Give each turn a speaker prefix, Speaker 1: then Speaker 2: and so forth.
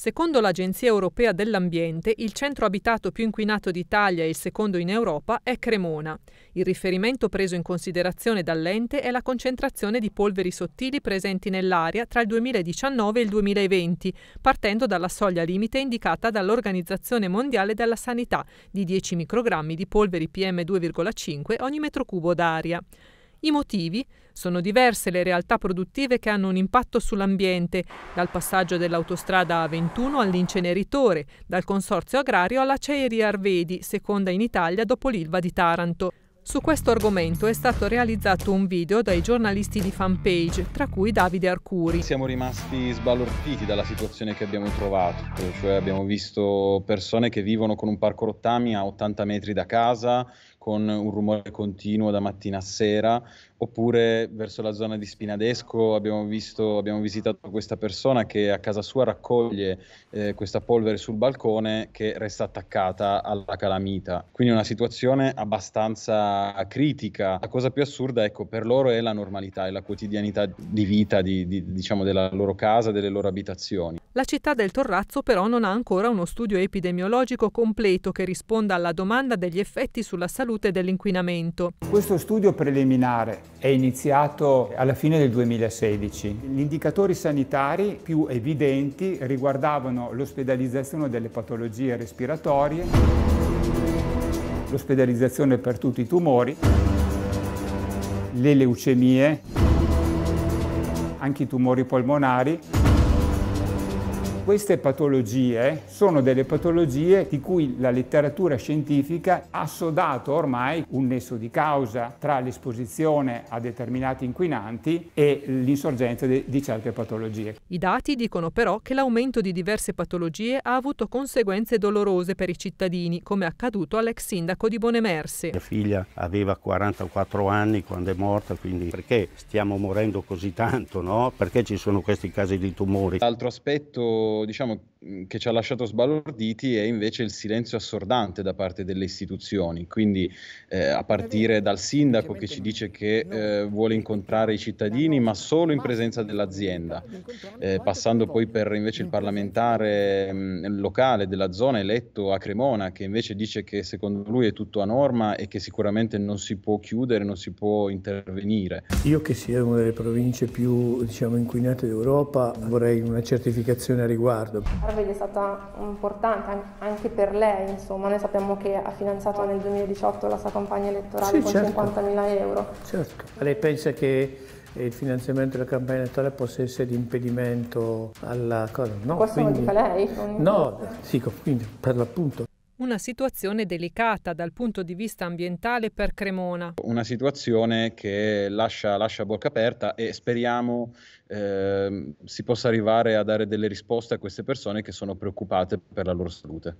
Speaker 1: Secondo l'Agenzia europea dell'ambiente, il centro abitato più inquinato d'Italia e il secondo in Europa è Cremona. Il riferimento preso in considerazione dall'ente è la concentrazione di polveri sottili presenti nell'aria tra il 2019 e il 2020, partendo dalla soglia limite indicata dall'Organizzazione Mondiale della Sanità di 10 microgrammi di polveri PM2,5 ogni metro cubo d'aria. I motivi? Sono diverse le realtà produttive che hanno un impatto sull'ambiente, dal passaggio dell'autostrada A21 all'inceneritore, dal consorzio agrario all'acciaieria Arvedi, seconda in Italia dopo l'Ilva di Taranto. Su questo argomento è stato realizzato un video dai giornalisti di fanpage, tra cui Davide Arcuri.
Speaker 2: Siamo rimasti sbalorditi dalla situazione che abbiamo trovato, cioè abbiamo visto persone che vivono con un parco rottami a 80 metri da casa, con un rumore continuo da mattina a sera, oppure verso la zona di Spinadesco abbiamo, visto, abbiamo visitato questa persona che a casa sua raccoglie eh, questa polvere sul balcone che resta attaccata alla calamita. Quindi una situazione abbastanza critica. La cosa più assurda, ecco, per loro è la normalità, è la quotidianità di vita di, di, diciamo, della loro casa, delle loro abitazioni.
Speaker 1: La città del Torrazzo però non ha ancora uno studio epidemiologico completo che risponda alla domanda degli effetti sulla salute dell'inquinamento.
Speaker 3: Questo studio preliminare è iniziato alla fine del 2016. Gli indicatori sanitari più evidenti riguardavano l'ospedalizzazione delle patologie respiratorie, l'ospedalizzazione per tutti i tumori, le leucemie, anche i tumori polmonari queste patologie sono delle patologie di cui la letteratura scientifica ha sodato ormai un nesso di causa tra l'esposizione a determinati inquinanti e l'insorgenza di certe patologie. I dati dicono però che l'aumento di
Speaker 1: diverse patologie ha avuto conseguenze dolorose per i cittadini, come è accaduto all'ex sindaco di Bonemersi. Mia
Speaker 3: figlia aveva 44 anni quando è morta, quindi perché stiamo morendo così tanto? No? Perché ci sono questi casi di tumori? L'altro
Speaker 2: aspetto diciamo che ci ha lasciato sbalorditi è invece il silenzio assordante da parte delle istituzioni, quindi eh, a partire dal sindaco che ci dice che eh, vuole incontrare i cittadini ma solo in presenza dell'azienda, eh, passando poi per invece il parlamentare mh, locale della zona eletto a Cremona che invece dice che secondo lui è tutto a norma e che sicuramente non si può chiudere, non si può intervenire.
Speaker 1: Io che sia una delle province più diciamo, inquinate d'Europa vorrei una certificazione a riguardo. Harvey è stata importante anche per lei, insomma, noi sappiamo che ha finanziato nel 2018 la sua campagna elettorale sì, con certo. 50.000 euro. Certo, lei pensa che il finanziamento della campagna elettorale possa essere di impedimento alla cosa? No, Questo quindi, lo dica lei? No,
Speaker 2: dico,
Speaker 3: quindi per l'appunto
Speaker 1: una situazione delicata dal punto di vista ambientale per Cremona.
Speaker 2: Una situazione che lascia, lascia bocca aperta e speriamo eh, si possa arrivare a dare delle risposte a queste persone che sono preoccupate per la loro salute.